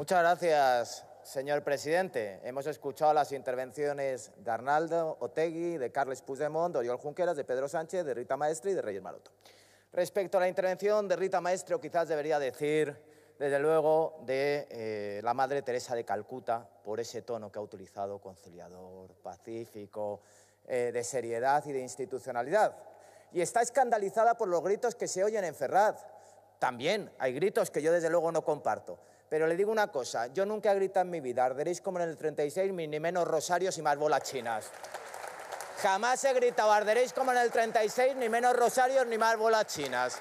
Muchas gracias, señor presidente. Hemos escuchado las intervenciones de Arnaldo Otegui, de Carles Puigdemont, de Oriol Junqueras, de Pedro Sánchez, de Rita Maestre y de Reyes Maroto. Respecto a la intervención de Rita Maestre, quizás debería decir desde luego, de eh, la Madre Teresa de Calcuta, por ese tono que ha utilizado, conciliador, pacífico, eh, de seriedad y de institucionalidad. Y está escandalizada por los gritos que se oyen en Ferrad. También hay gritos que yo desde luego no comparto. Pero le digo una cosa, yo nunca he gritado en mi vida, arderéis como en el 36, ni menos rosarios y más bolas chinas. Jamás he gritado, arderéis como en el 36, ni menos rosarios ni más bolas chinas.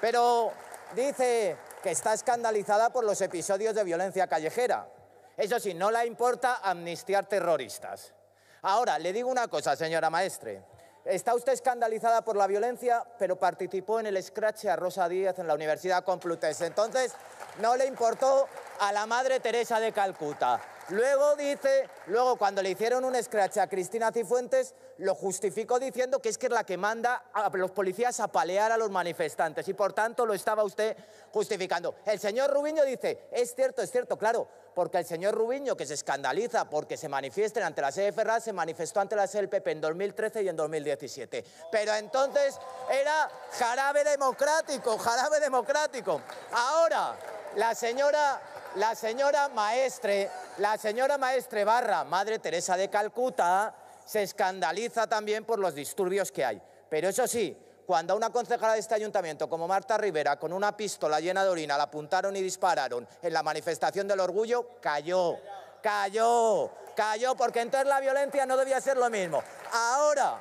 Pero dice que está escandalizada por los episodios de violencia callejera. Eso sí, no le importa amnistiar terroristas. Ahora, le digo una cosa, señora maestre. Está usted escandalizada por la violencia, pero participó en el scratch a Rosa Díaz en la Universidad Complutense. Entonces, no le importó a la Madre Teresa de Calcuta. Luego dice, luego cuando le hicieron un scratch a Cristina Cifuentes, lo justificó diciendo que es que es la que manda a los policías a palear a los manifestantes y por tanto lo estaba usted justificando. El señor Rubiño dice, es cierto, es cierto, claro, porque el señor Rubiño, que se escandaliza porque se manifiesten ante la sede Ferraz, se manifestó ante la sede del PP en 2013 y en 2017. Pero entonces era jarabe democrático, jarabe democrático. Ahora, la señora la señora maestre, la señora maestre barra Madre Teresa de Calcuta se escandaliza también por los disturbios que hay. Pero eso sí, cuando a una concejala de este ayuntamiento como Marta Rivera con una pistola llena de orina la apuntaron y dispararon en la manifestación del orgullo, cayó, cayó, cayó, porque entonces la violencia no debía ser lo mismo. Ahora,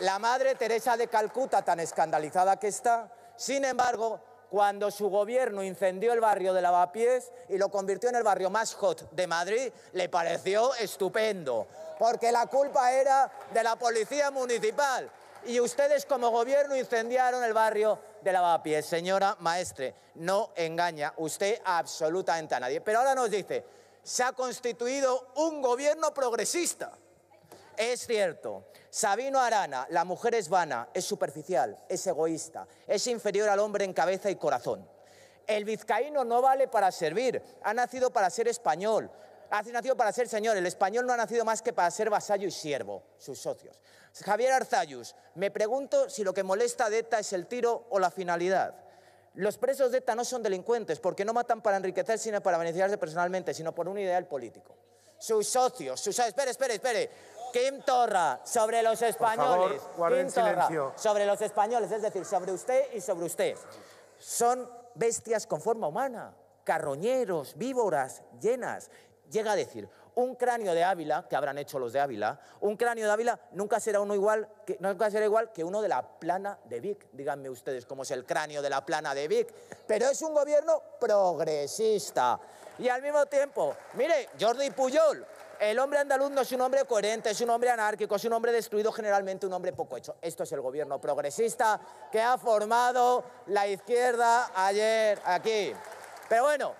la Madre Teresa de Calcuta, tan escandalizada que está, sin embargo, cuando su gobierno incendió el barrio de Lavapiés y lo convirtió en el barrio más hot de Madrid, le pareció estupendo, porque la culpa era de la policía municipal y ustedes como gobierno incendiaron el barrio de Lavapiés. Señora maestre, no engaña usted absolutamente a nadie. Pero ahora nos dice, se ha constituido un gobierno progresista. Es cierto, Sabino Arana, la mujer es vana, es superficial, es egoísta, es inferior al hombre en cabeza y corazón. El vizcaíno no vale para servir, ha nacido para ser español, ha nacido para ser señor, el español no ha nacido más que para ser vasallo y siervo, sus socios. Javier Arzayus, me pregunto si lo que molesta a DETA es el tiro o la finalidad. Los presos de ETA no son delincuentes porque no matan para enriquecerse sino para beneficiarse personalmente, sino por un ideal político. Sus socios, sus... Espere, espere, espere. Kim Torra, sobre los españoles. sobre los españoles, es decir, sobre usted y sobre usted. Son bestias con forma humana, carroñeros, víboras, llenas. Llega a decir, un cráneo de Ávila, que habrán hecho los de Ávila, un cráneo de Ávila nunca será, uno igual que, igual que uno de la plana de Vic. Díganme ustedes cómo es el cráneo de la plana de Vic. Pero es un gobierno progresista. Y al mismo tiempo, mire, Jordi Pujol, el hombre andaluz no es un hombre coherente, es un hombre anárquico, es un hombre destruido, generalmente un hombre poco hecho. Esto es el gobierno progresista que ha formado la izquierda ayer aquí. Pero bueno,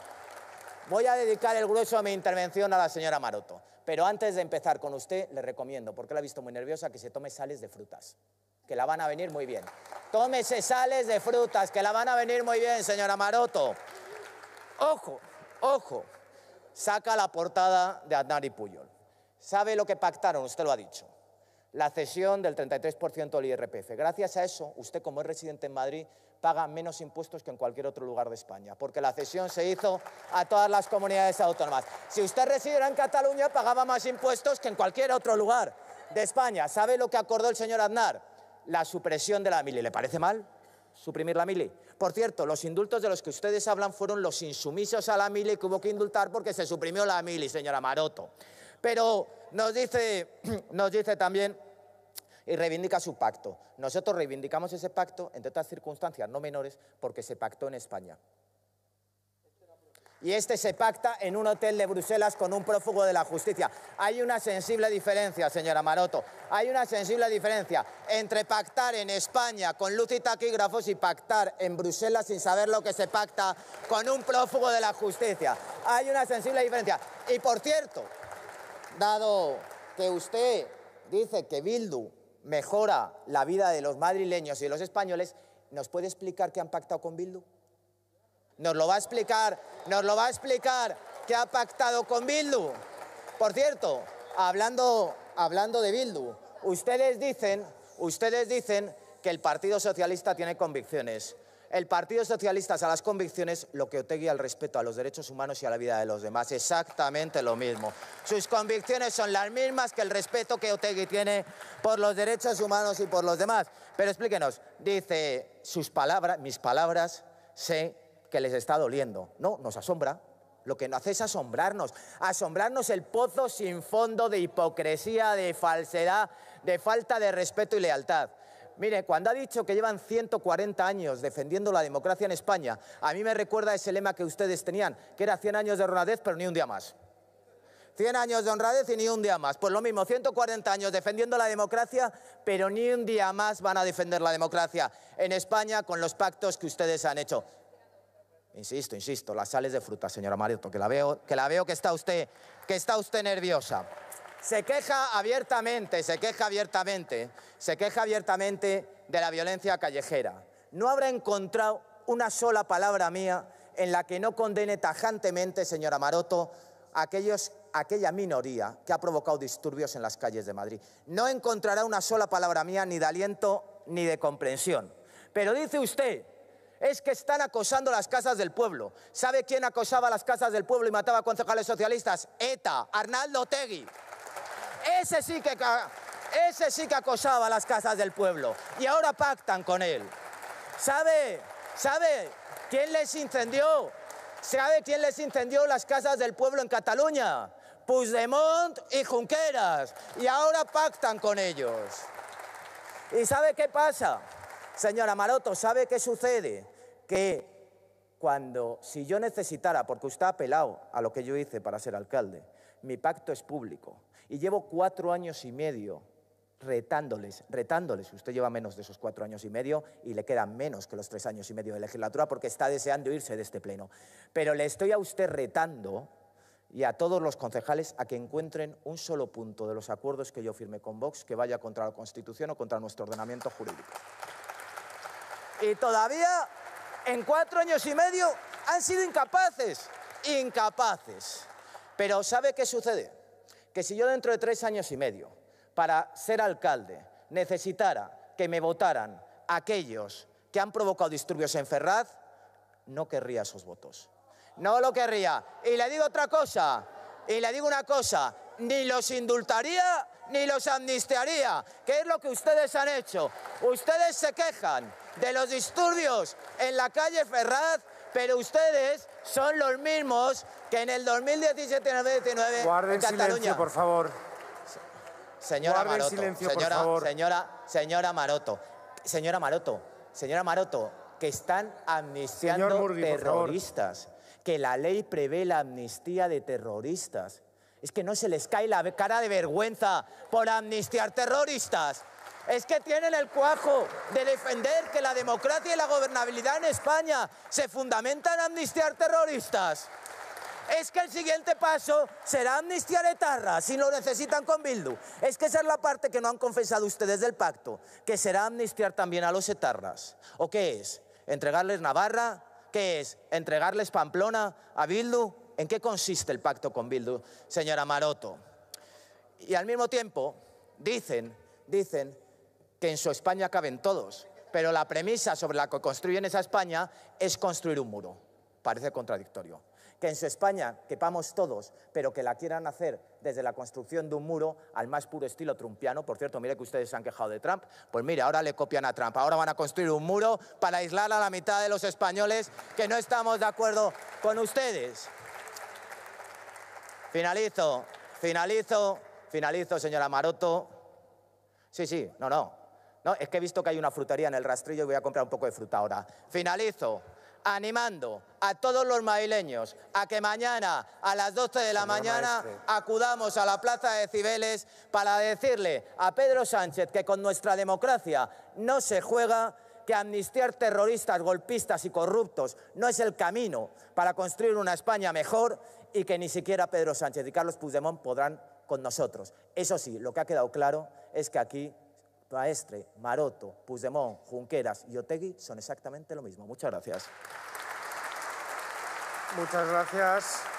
voy a dedicar el grueso de mi intervención a la señora Maroto. Pero antes de empezar con usted, le recomiendo, porque la he visto muy nerviosa, que se tome sales de frutas, que la van a venir muy bien. Tómese sales de frutas, que la van a venir muy bien, señora Maroto. Ojo, ojo saca la portada de Aznar y Puyol. ¿Sabe lo que pactaron? Usted lo ha dicho. La cesión del 33% del IRPF. Gracias a eso, usted como es residente en Madrid paga menos impuestos que en cualquier otro lugar de España, porque la cesión se hizo a todas las comunidades autónomas. Si usted residiera en Cataluña, pagaba más impuestos que en cualquier otro lugar de España. ¿Sabe lo que acordó el señor Aznar? La supresión de la mili. ¿Le parece mal? suprimir la mili. Por cierto, los indultos de los que ustedes hablan fueron los insumisos a la mili que hubo que indultar porque se suprimió la mili, señora Maroto. Pero nos dice, nos dice también y reivindica su pacto. Nosotros reivindicamos ese pacto, entre otras circunstancias no menores, porque se pactó en España y este se pacta en un hotel de Bruselas con un prófugo de la justicia. Hay una sensible diferencia, señora Maroto, hay una sensible diferencia entre pactar en España con luz y taquígrafos y pactar en Bruselas sin saber lo que se pacta con un prófugo de la justicia. Hay una sensible diferencia. Y por cierto, dado que usted dice que Bildu mejora la vida de los madrileños y de los españoles, ¿nos puede explicar qué han pactado con Bildu? Nos lo va a explicar nos lo va a explicar que ha pactado con Bildu. Por cierto, hablando, hablando de Bildu, ustedes dicen, ustedes dicen que el Partido Socialista tiene convicciones. El Partido Socialista es a las convicciones lo que Otegui al respeto a los derechos humanos y a la vida de los demás. Exactamente lo mismo. Sus convicciones son las mismas que el respeto que Otegui tiene por los derechos humanos y por los demás. Pero explíquenos, dice sus palabras, mis palabras se que les está doliendo. No, nos asombra. Lo que nos hace es asombrarnos, asombrarnos el pozo sin fondo de hipocresía, de falsedad, de falta de respeto y lealtad. Mire, cuando ha dicho que llevan 140 años defendiendo la democracia en España, a mí me recuerda ese lema que ustedes tenían, que era 100 años de honradez, pero ni un día más. 100 años de honradez y ni un día más. Pues lo mismo, 140 años defendiendo la democracia, pero ni un día más van a defender la democracia en España con los pactos que ustedes han hecho. Insisto, insisto, las sales de fruta, señora Maroto, que la veo que, la veo que, está, usted, que está usted nerviosa. Se queja abiertamente, se queja abiertamente, se queja abiertamente de la violencia callejera. No habrá encontrado una sola palabra mía en la que no condene tajantemente, señora Maroto, aquella minoría que ha provocado disturbios en las calles de Madrid. No encontrará una sola palabra mía ni de aliento ni de comprensión. Pero dice usted es que están acosando las casas del pueblo. ¿Sabe quién acosaba las casas del pueblo y mataba a concejales socialistas? ETA, Arnaldo Tegui. Ese sí que, ese sí que acosaba las casas del pueblo. Y ahora pactan con él. ¿Sabe? ¿Sabe quién les incendió? ¿Sabe quién les incendió las casas del pueblo en Cataluña? Puigdemont y Junqueras. Y ahora pactan con ellos. ¿Y sabe qué pasa? Señora Maroto, ¿sabe qué sucede? Que cuando, si yo necesitara, porque usted ha apelado a lo que yo hice para ser alcalde, mi pacto es público y llevo cuatro años y medio retándoles, retándoles. Usted lleva menos de esos cuatro años y medio y le quedan menos que los tres años y medio de legislatura porque está deseando irse de este pleno. Pero le estoy a usted retando y a todos los concejales a que encuentren un solo punto de los acuerdos que yo firme con Vox que vaya contra la Constitución o contra nuestro ordenamiento jurídico. Y todavía, en cuatro años y medio, han sido incapaces. Incapaces. Pero ¿sabe qué sucede? Que si yo dentro de tres años y medio, para ser alcalde, necesitara que me votaran aquellos que han provocado disturbios en Ferraz, no querría esos votos. No lo querría. Y le digo otra cosa. Y le digo una cosa ni los indultaría ni los amnistiaría, ¿Qué es lo que ustedes han hecho. Ustedes se quejan de los disturbios en la calle Ferraz, pero ustedes son los mismos que en el 2017-2019 en Cataluña. silencio, por favor. Señora Maroto, señora, señora, Maroto, señora Maroto, señora Maroto, que están amnistiando terroristas, que la ley prevé la amnistía de terroristas. Es que no se les cae la cara de vergüenza por amnistiar terroristas. Es que tienen el cuajo de defender que la democracia y la gobernabilidad en España se fundamentan en amnistiar terroristas. Es que el siguiente paso será amnistiar etarra, si lo necesitan con Bildu. Es que esa es la parte que no han confesado ustedes del pacto, que será amnistiar también a los etarras. ¿O qué es? ¿Entregarles Navarra? ¿Qué es? ¿Entregarles Pamplona a Bildu? ¿En qué consiste el pacto con Bildu, señora Maroto? Y al mismo tiempo dicen, dicen que en su España caben todos, pero la premisa sobre la que construyen esa España es construir un muro. Parece contradictorio. Que en su España quepamos todos, pero que la quieran hacer desde la construcción de un muro al más puro estilo trumpiano. Por cierto, mire que ustedes se han quejado de Trump. Pues mire, ahora le copian a Trump. Ahora van a construir un muro para aislar a la mitad de los españoles que no estamos de acuerdo con ustedes. Finalizo, finalizo, finalizo, señora Maroto. Sí, sí, no, no. No, es que he visto que hay una frutería en el rastrillo y voy a comprar un poco de fruta ahora. Finalizo animando a todos los maileños a que mañana a las 12 de la mañana acudamos a la Plaza de Cibeles para decirle a Pedro Sánchez que con nuestra democracia no se juega que amnistiar terroristas, golpistas y corruptos no es el camino para construir una España mejor y que ni siquiera Pedro Sánchez y Carlos Puigdemont podrán con nosotros. Eso sí, lo que ha quedado claro es que aquí Paestre, Maroto, Puigdemont, Junqueras y Otegui son exactamente lo mismo. Muchas gracias. Muchas gracias.